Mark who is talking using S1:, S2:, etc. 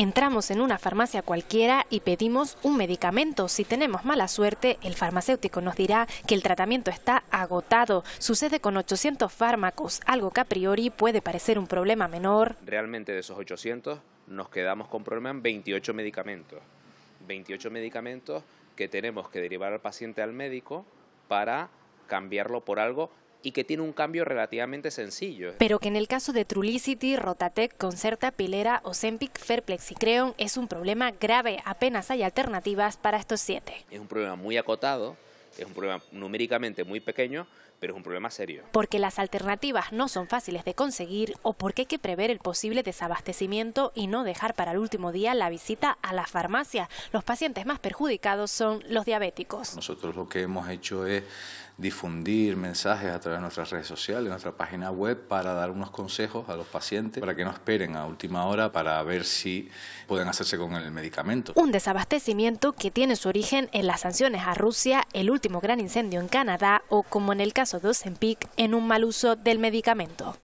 S1: Entramos en una farmacia cualquiera y pedimos un medicamento. Si tenemos mala suerte, el farmacéutico nos dirá que el tratamiento está agotado. Sucede con 800 fármacos, algo que a priori puede parecer un problema menor.
S2: Realmente de esos 800 nos quedamos con problemas en 28 medicamentos. 28 medicamentos que tenemos que derivar al paciente al médico para cambiarlo por algo y que tiene un cambio relativamente sencillo. Pero
S1: que en el caso de Trulicity, Rotatec, Concerta, Pilera, Ozempic, Fairplex y Creon es un problema grave, apenas hay alternativas para estos siete.
S2: Es un problema muy acotado, es un problema numéricamente muy pequeño, pero es un problema serio.
S1: Porque las alternativas no son fáciles de conseguir o porque hay que prever el posible desabastecimiento y no dejar para el último día la visita a la farmacia. Los pacientes más perjudicados son los diabéticos.
S3: Nosotros lo que hemos hecho es difundir mensajes a través de nuestras redes sociales, nuestra página web, para dar unos consejos a los pacientes para que no esperen a última hora para ver si pueden hacerse con el medicamento.
S1: Un desabastecimiento que tiene su origen en las sanciones a Rusia, el último gran incendio en Canadá o, como en el caso de Ozempic, en un
S2: mal uso del medicamento.